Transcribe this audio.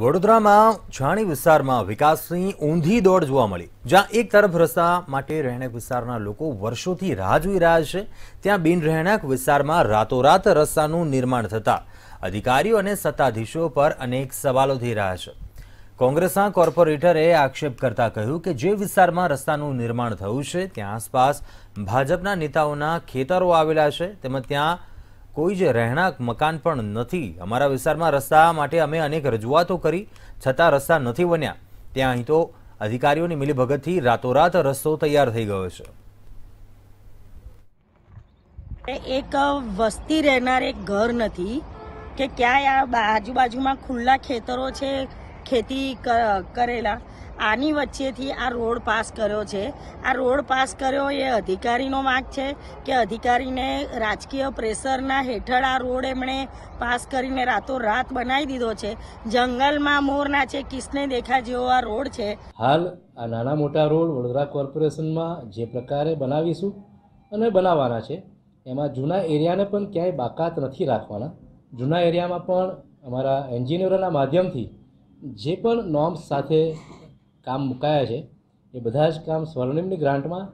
વડોદરામાં જાણી વિસ્તારમાં વિકાસની ઊંધી દોડ જોવા મળી જ્યાં એક તરફ રસ્તા માટે રહેણાંક વિસ્તારના લોકો વર્ષોથી રાહ જોઈ રહ્યા છે ત્યાં બિન વિસ્તારમાં રાતોરાત રસ્તાનું નિર્માણ થતા અધિકારીઓ અને સત્તાધીશો પર અનેક સવાલો થઈ રહ્યા છે કોંગ્રેસના કોર્પોરેટરે આક્ષેપ કરતા કહ્યું કે જે વિસ્તારમાં રસ્તાનું નિર્માણ થયું છે ત્યાં આસપાસ ભાજપના નેતાઓના ખેતરો આવેલા છે તેમજ ત્યાં કોઈ જ રહેણાંક મકાન પણ નથી અમારા વિસ્તારમાં રસ્તા માટે અમે અનેક રજૂઆતો કરી છતાં રસ્તા નથી બન્યા ત્યાં અહીં તો અધિકારીઓની મિલીભગતથી રાતોરાત રસ્તો તૈયાર થઈ ગયો છે એક વસ્તી રહેનાર એક ઘર નથી કે ક્યાંય આ આજુબાજુમાં ખુલ્લા ખેતરો છે ખેતી કરેલા આની વચ્ચેથી આ રોડ પાસ કર્યો છે આ રોડ પાસ કર્યો એ અધિકારીનો માગ છે કે અધિકારીને રાજકીય પ્રેશરના હેઠળ આ રોડ એમણે પાસ કરીને રાતોરાત બનાવી દીધો છે જંગલમાં મોરના છે કિસને દેખા જેવો આ રોડ છે હાલ આ નાના મોટા રોડ વડોદરા કોર્પોરેશનમાં જે પ્રકારે બનાવીશું અને બનાવવાના છે એમાં જૂના એરિયાને પણ ક્યાંય બાકાત નથી રાખવાના જૂના એરિયામાં પણ અમારા એન્જિનિયરોના માધ્યમથી જે પણ નોર્મ્સ સાથે કામ મુકાયા છે એ બધા જ કામ સ્વર્ણિમની ગ્રાન્ટમાં